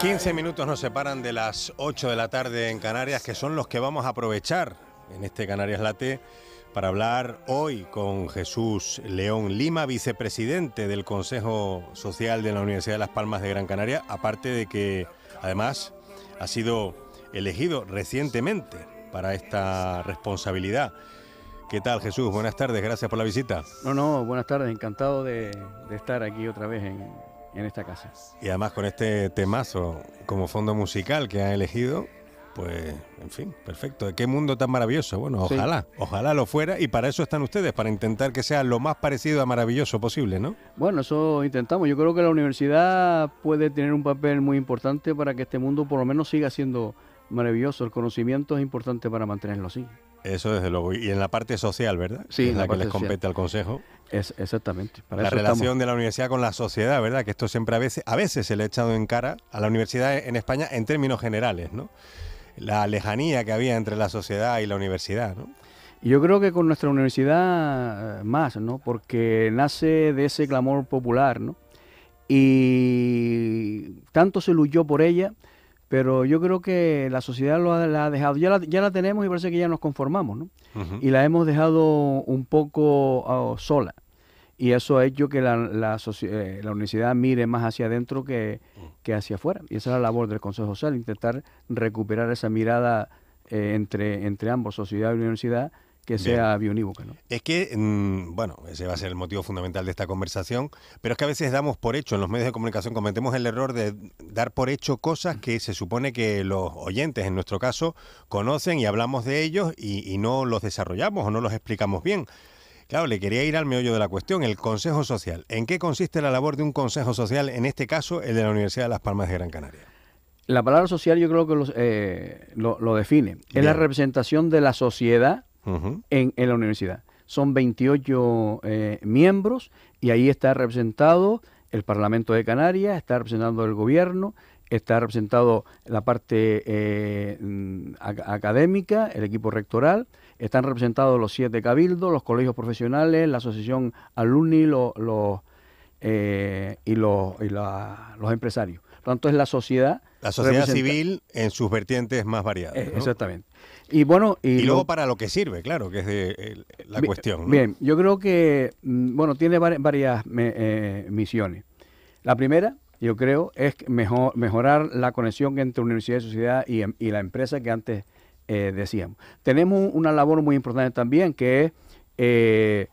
15 minutos nos separan de las 8 de la tarde en Canarias, que son los que vamos a aprovechar en este Canarias Late para hablar hoy con Jesús León Lima, vicepresidente del Consejo Social de la Universidad de Las Palmas de Gran Canaria, aparte de que además ha sido elegido recientemente para esta responsabilidad. ¿Qué tal, Jesús? Buenas tardes, gracias por la visita. No, no, buenas tardes, encantado de, estar aquí otra vez en, esta casa. Y además con este temazo como fondo musical que ha elegido, pues, en fin, perfecto. ¿Qué mundo tan maravilloso? Bueno, ojalá, ojalá lo fuera y para eso están ustedes, para intentar que sea lo más parecido a maravilloso posible, ¿no? Bueno, eso intentamos. Yo creo que la universidad puede tener un papel muy importante para que este mundo por lo menos siga siendo maravilloso. El conocimiento es importante para mantenerlo así. Eso desde luego. Y en la parte social, ¿verdad? Sí, en la, que les compete al Consejo. Es, exactamente. Para la relación de la universidad con la sociedad, ¿verdad? Que esto siempre a veces, a veces se le ha echado en cara a la universidad en España en términos generales, ¿no? La lejanía que había entre la sociedad y la universidad, ¿no? Yo creo que con nuestra universidad eh, más, ¿no? Porque nace de ese clamor popular, ¿no? Y tanto se luchó por ella pero yo creo que la sociedad lo ha, la ha dejado, ya la, tenemos y parece que ya nos conformamos, ¿no? Y la hemos dejado un poco oh, sola. Y eso ha hecho que la, eh, la, universidad mire más hacia adentro que, que, hacia afuera. Y esa es la labor del Consejo Social, intentar recuperar esa mirada eh, entre, entre ambos, sociedad y universidad, que sea bionívoca. ¿no? Es que, mm, bueno, ese va a ser el motivo fundamental de esta conversación, pero es que a veces damos por hecho, en los medios de comunicación cometemos el error de dar por hecho cosas que se supone que los oyentes, en nuestro caso, conocen y hablamos de ellos y, no los desarrollamos o no los explicamos bien. Claro, le quería ir al meollo de la cuestión, el Consejo Social. ¿En qué consiste la labor de un Consejo Social, en este caso el de la Universidad de Las Palmas de Gran Canaria? La palabra social yo creo que eh, lo, define. Es la representación de la sociedad en, la universidad. Son 28 eh, miembros y ahí está representado el Parlamento de Canarias, está representando el gobierno, está representado la parte eh, académica, el equipo rectoral, están representados los siete cabildos, los colegios profesionales, la asociación alumni eh, y, los y la, los empresarios. Por lo tanto, es la sociedad. La sociedad civil en sus vertientes más variadas. Exactamente. Y bueno, y, luego para lo que sirve, claro, que es de, eh, la cuestión. Bien, yo creo que, mm, bueno, tiene varias, eh, misiones. La primera, yo creo, es mejorar la conexión entre universidad y sociedad y, em, la empresa que antes eh, decíamos. Tenemos una labor muy importante también, que es e,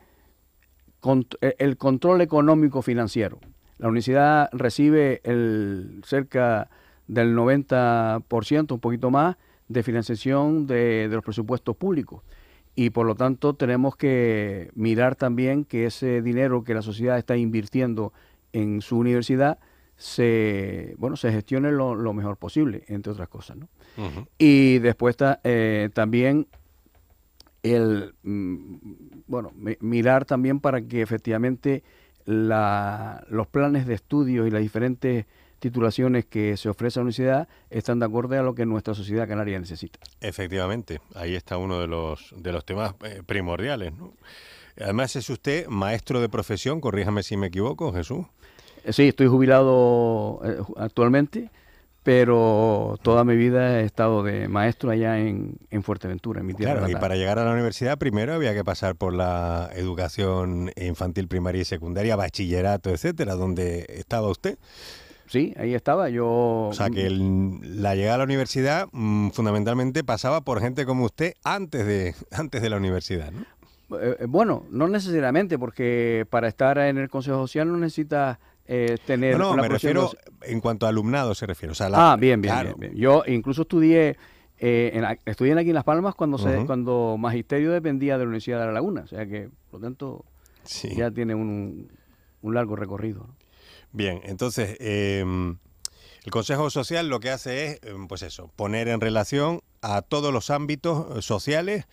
el control económico financiero. La universidad recibe el cerca del 90%, un poquito más, de financiación de, los presupuestos públicos. Y por lo tanto tenemos que mirar también que ese dinero que la sociedad está invirtiendo en su universidad se bueno se gestione lo, mejor posible, entre otras cosas. ¿no? Y después eh, también el mm, bueno mirar también para que efectivamente la, los planes de estudio y las diferentes titulaciones que se ofrece a la universidad están de acuerdo a lo que nuestra sociedad canaria necesita. Efectivamente, ahí está uno de los, de los temas eh, primordiales. Además es usted maestro de profesión, corríjame si me equivoco, Jesús. Eh, sí, estoy jubilado eh, actualmente, pero toda mi vida he estado de maestro allá en, en Fuerteventura, en mi tierra. Claro, y para llegar a la universidad primero había que pasar por la educación infantil, primaria y secundaria, bachillerato, etcétera, donde estaba usted. Sí, ahí estaba. Yo. O sea, que la llegada a la universidad mm, fundamentalmente pasaba por gente como usted antes de, antes de la universidad, ¿no? Eh, eh, bueno, no necesariamente, porque para estar en el Consejo Social no necesitas eh, tener. No, me refiero en cuanto a alumnado, se refiere. O ah, bien bien, Yo incluso estudié. Eh, aquí en Las Palmas cuando se, cuando Magisterio dependía de la Universidad de La Laguna, o sea que, por lo tanto, ya tiene un, largo recorrido. Bien, entonces em, el Consejo Social lo que hace es, em, pues eso, poner en relación a todos los ámbitos eh, sociales,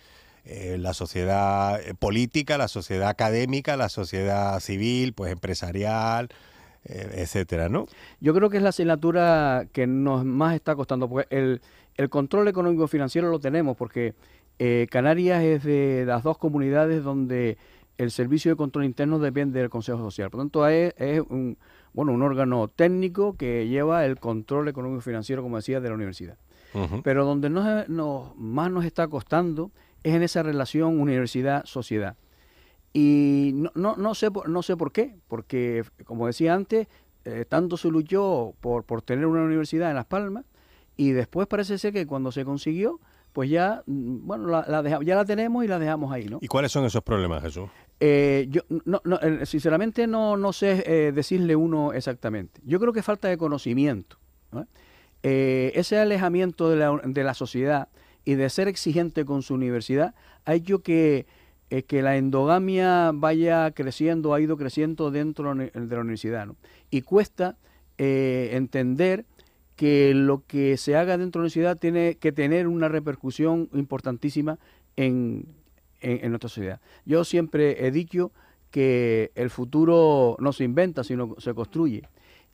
eh, la sociedad eh, política, la sociedad académica, la sociedad civil, pues empresarial, etcétera, ¿no? Yo creo que es la asignatura que nos más está costando, porque el, el control económico financiero lo tenemos, porque Canarias es de las dos comunidades donde el servicio de control interno depende del Consejo Social. Por lo tanto, es, un, bueno, un órgano técnico que lleva el control económico y financiero, como decía, de la universidad. Pero donde más nos está costando es en esa relación universidad-sociedad. Y no, sé por, qué, porque, como decía antes, eh, tanto se luchó por tener una universidad en Las Palmas y después parece ser que cuando se consiguió, pues ya, mm, bueno, la, ya la tenemos y la dejamos ahí, ¿no? ¿Y cuáles son esos problemas, Jesús? Eh, yo, eh, sinceramente no, sé eh, decirle uno exactamente. Yo creo que falta de conocimiento. ese alejamiento de la, sociedad y de ser exigente con su universidad ha hecho que, que la endogamia vaya creciendo, ha ido creciendo dentro de la universidad. ¿no? Y cuesta entender que lo que se haga dentro de la ciudad tiene que tener una repercusión importantísima en, nuestra sociedad. Yo siempre he dicho que el futuro no se inventa, sino se construye.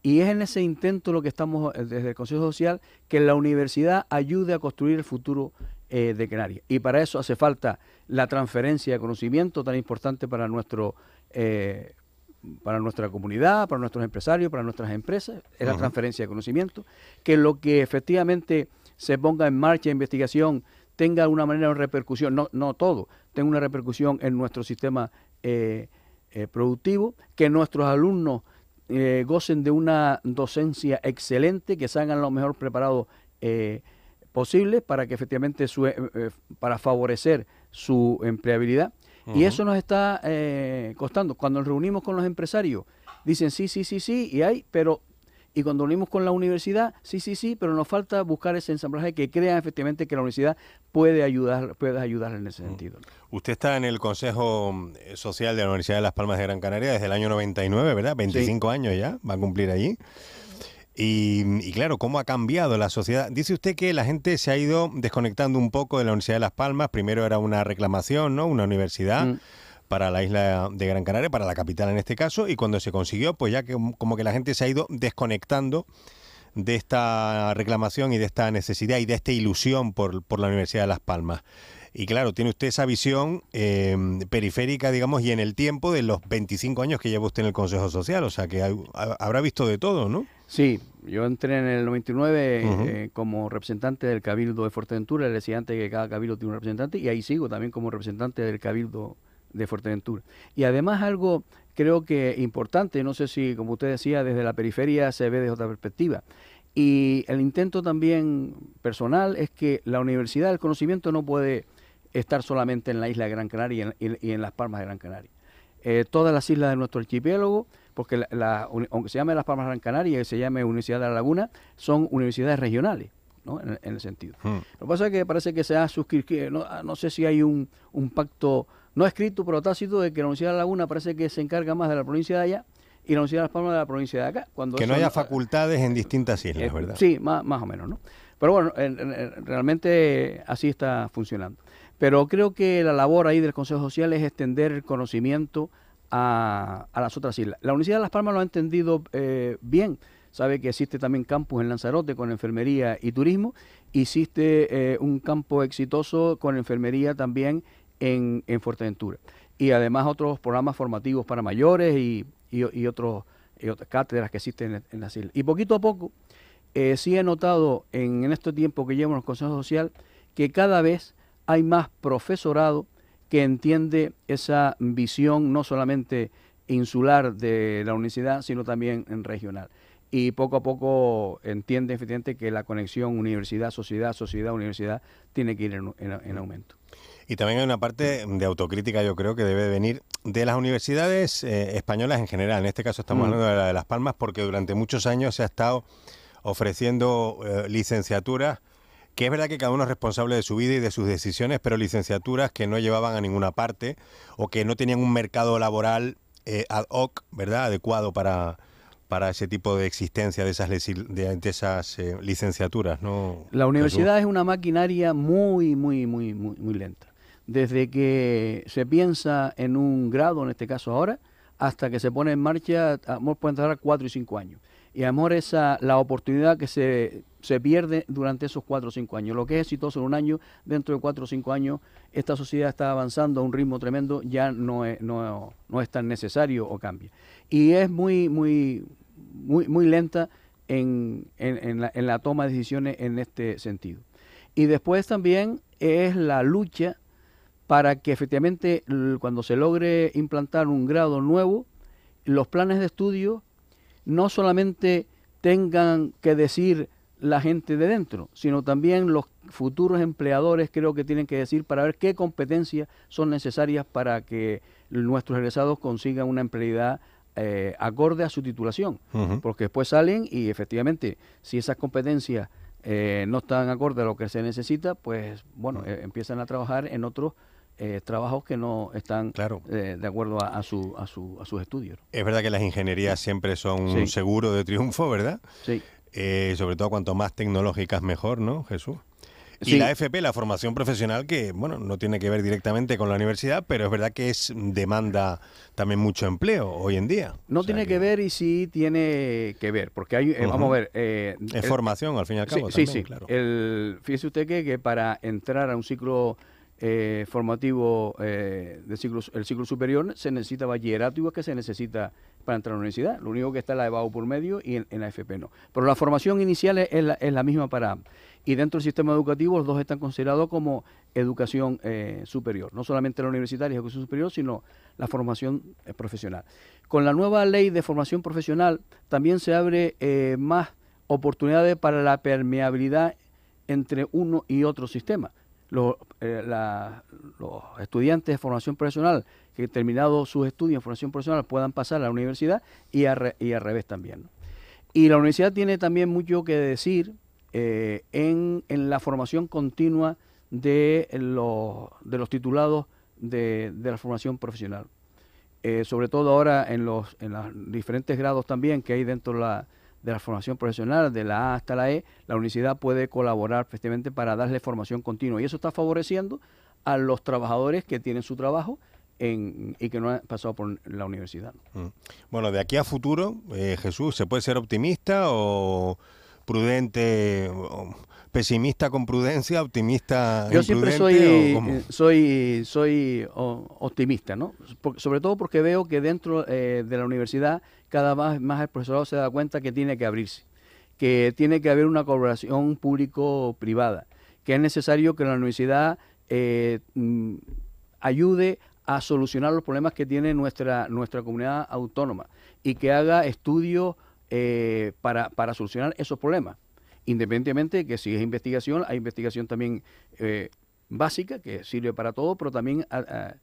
Y es en ese intento lo que estamos eh, desde el Consejo Social, que la universidad ayude a construir el futuro eh, de Canarias. Y para eso hace falta la transferencia de conocimiento tan importante para nuestro eh, para nuestra comunidad, para nuestros empresarios, para nuestras empresas, es la transferencia de conocimiento, que lo que efectivamente se ponga en marcha investigación tenga una manera de repercusión, no, no todo, tenga una repercusión en nuestro sistema eh, eh, productivo, que nuestros alumnos eh, gocen de una docencia excelente, que salgan lo mejor preparados posible para que efectivamente su, para favorecer su empleabilidad y eso nos está eh, costando. Cuando nos reunimos con los empresarios, dicen sí, sí, sí, sí, y hay, pero y cuando unimos con la universidad, sí, sí, sí, pero nos falta buscar ese ensamblaje que crea efectivamente que la universidad puede ayudar, puede ayudar en ese sentido. Usted está en el Consejo eh, Social de la Universidad de Las Palmas de Gran Canaria desde el año 99, ¿verdad? 25 años ya, va a cumplir allí. Mm, y, claro, cómo ha cambiado la sociedad. Dice usted que la gente se ha ido desconectando un poco de la Universidad de Las Palmas. Primero era una reclamación, ¿no? Una universidad. Mm. para la isla de Gran Canaria, para la capital en este caso, y cuando se consiguió, pues ya mm, como que la gente se ha ido desconectando de esta reclamación y de esta necesidad y de esta ilusión por, por la Universidad de Las Palmas. Y claro, tiene usted esa visión em, periférica, digamos, y en el tiempo de los 25 años que lleva usted en el Consejo Social, o sea que habrá visto de todo, ¿no? Sí, yo entré en el 99 eh, como representante del Cabildo de Fuerteventura, el decía antes que cada cabildo tiene un representante, y ahí sigo también como representante del Cabildo de Fuerteventura. Y además algo creo que importante, no sé si como usted decía, desde la periferia se ve desde otra perspectiva. Y el intento también personal es que la Universidad el Conocimiento no puede estar solamente en la isla de Gran Canaria y en, las Palmas de Gran Canaria. Eh, todas las islas de nuestro archipiélago, porque la, aunque se llame Las Palmas de Gran Canaria y se llame Universidad de la Laguna, son universidades regionales. ¿no? En, el sentido. Hmm. Lo que pasa es que parece que se ha suscrito, no, ah, sé si hay un, pacto no escrito pero tácito de que la Universidad de la Laguna parece que se encarga más de la provincia de allá y la Universidad de Las Palmas de la provincia de acá. Cuando que no haya eh, facultades en distintas islas, eh, ¿verdad? Sí, más, o menos, ¿no? Pero bueno, realmente así está funcionando. Pero creo que la labor ahí del Consejo Social es extender el conocimiento a, las otras islas. La Universidad de Las Palmas lo ha entendido eh, bien. Sabe que existe también campus en Lanzarote con enfermería y turismo. Existe eh, un campo exitoso con enfermería también en, Fuerteventura. Y además otros programas formativos para mayores y, otros, otras cátedras que existen en, las islas. Y poquito a poco, eh, sí he notado en, en este tiempo que llevo en el Consejo Social que cada vez hay más profesorado que entiende esa visión no solamente insular de la universidad, sino también en regional. Y poco a poco entiende efectivamente que la conexión universidad-sociedad, sociedad-universidad tiene que ir en, aumento. Y también hay una parte de autocrítica, yo creo, que debe venir de las universidades eh, españolas en general. En este caso estamos mm. hablando de la de Las Palmas, porque durante muchos años se ha estado ofreciendo eh, licenciaturas que es verdad que cada uno es responsable de su vida y de sus decisiones, pero licenciaturas que no llevaban a ninguna parte o que no tenían un mercado laboral eh, ad hoc, ¿verdad? Adecuado para, para ese tipo de existencia de esas, de, esas eh, licenciaturas, ¿no? La universidad es una maquinaria muy, muy, muy, muy, muy lenta. Desde que se piensa en un grado, en este caso ahora, hasta que se pone en marcha, amor pueden tardar cuatro y cinco años. Y amor esa, la oportunidad que se se pierde durante esos cuatro o cinco años. Lo que es exitoso en un año, dentro de cuatro o cinco años, esta sociedad está avanzando a un ritmo tremendo, ya no es, no, es tan necesario o cambia. Y es muy, muy, muy, muy lenta en, en la toma de decisiones en este sentido. Y después también es la lucha para que efectivamente cuando se logre implantar un grado nuevo, los planes de estudio no solamente tengan que decir la gente de dentro, sino también los futuros empleadores creo que tienen que decir para ver qué competencias son necesarias para que nuestros egresados consigan una empleabilidad eh, acorde a su titulación, porque después salen y efectivamente si esas competencias eh, no están acorde a lo que se necesita, pues bueno, eh, empiezan a trabajar en otros trabajos que no están de acuerdo a, su, a, su, a, sus estudios. Es verdad que las ingenierías siempre son un seguro de triunfo, ¿verdad? Sí. Eh, sobre todo cuanto más tecnológicas mejor, ¿no, Jesús? Y la FP, la formación profesional, que bueno, no tiene que ver directamente con la universidad, pero es verdad que es demanda también mucho empleo hoy en día. No tiene que... ver y sí tiene que ver, porque hay, eh, vamos a ver... Eh, es formación, al fin y al cabo. Sí, sí, sí. El, fíjese usted que, que para entrar a un ciclo eh, formativo eh, del ciclo, el ciclo superior se necesita bachillerato igual que se necesita para entrar a la universidad. Lo único que está la EBAU por medio y en, la FP no. Pero la formación inicial es, la, misma para Y dentro del sistema educativo los dos están considerados como educación eh, superior. No solamente la universitaria y educación superior, sino la formación profesional. Con la nueva ley de formación profesional también se abre más oportunidades para la permeabilidad entre uno y otro sistema. Eh, los, estudiantes de formación profesional que han terminado sus estudios en formación profesional puedan pasar a la universidad y, y al revés también. Y la universidad tiene también mucho que decir eh, en, la formación continua de los, de los titulados de, la formación profesional. Eh, sobre todo ahora en los en los diferentes grados también que hay dentro de la, de la formación profesional, de la A hasta la E, la universidad puede colaborar para darle formación continua. Y eso está favoreciendo a los trabajadores que tienen su trabajo en, y que no han pasado por la universidad. Mm. Bueno, de aquí a futuro, eh, Jesús, ¿se puede ser optimista o prudente? pesimista con prudencia, optimista. Yo siempre eh, soy, soy, soy optimista, ¿no? sobre todo porque veo que dentro eh, de la universidad cada vez más el profesorado se da cuenta que tiene que abrirse, que tiene que haber una colaboración público-privada, que es necesario que la universidad eh, mm, ayude a solucionar los problemas que tiene nuestra, nuestra comunidad autónoma y que haga estudios eh, para, solucionar esos problemas independientemente de que si es investigación, hay investigación también eh, básica que sirve para todo, pero también ah, ah,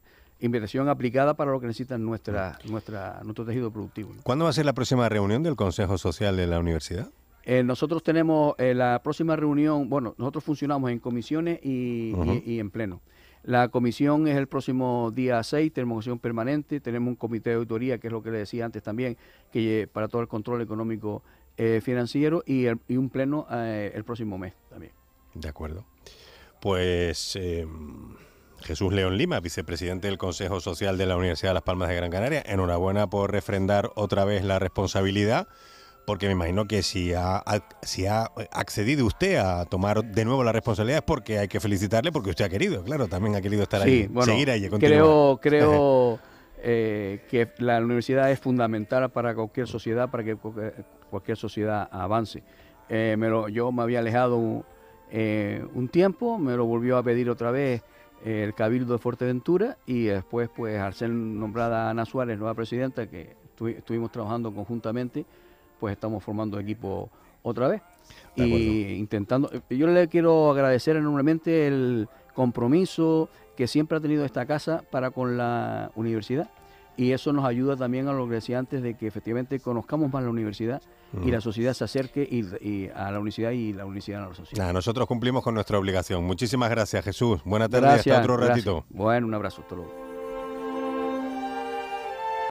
inversión aplicada para lo que necesita nuestra, nuestra, nuestro tejido productivo. ¿Cuándo va a ser la próxima reunión del Consejo Social de la Universidad? Eh, nosotros tenemos eh, la próxima reunión, bueno, nosotros funcionamos en comisiones y, en pleno. La comisión es el próximo día 6, tenemos comisión permanente, tenemos un comité de auditoría, que es lo que le decía antes también, que para todo el control económico eh, financiero y, y, un pleno el próximo mes también. De acuerdo. Pues em, Jesús León Lima, vicepresidente del Consejo Social de la Universidad de Las Palmas de Gran Canaria. Enhorabuena por refrendar otra vez la responsabilidad, porque me imagino que si ha, ha accedido usted a tomar de nuevo la responsabilidad es porque hay que felicitarle, porque usted ha querido, claro, también ha querido estar ahí, seguir ahí. Creo, creo eh, que la universidad es fundamental para cualquier sociedad, para que cualquier sociedad avance. Eh, yo me había alejado eh, un tiempo, me lo volvió a pedir otra vez el Cabildo de Fuerteventura y después, pues, al ser nombrada Ana Suárez nueva presidenta, que estuvimos trabajando conjuntamente, pues estamos formando equipo otra vez. y intentando, yo le quiero agradecer enormemente el compromiso que siempre ha tenido esta casa para con la universidad y eso nos ayuda también a los greciantes de que efectivamente conozcamos más la universidad y la mm. sociedad se acerque y, a la universidad y la universidad a la sociedad. nosotros cumplimos con nuestra obligación. Muchísimas gracias, Jesús. Buenas tardes, hasta otro gracias. ratito. Bueno, un abrazo, a todos.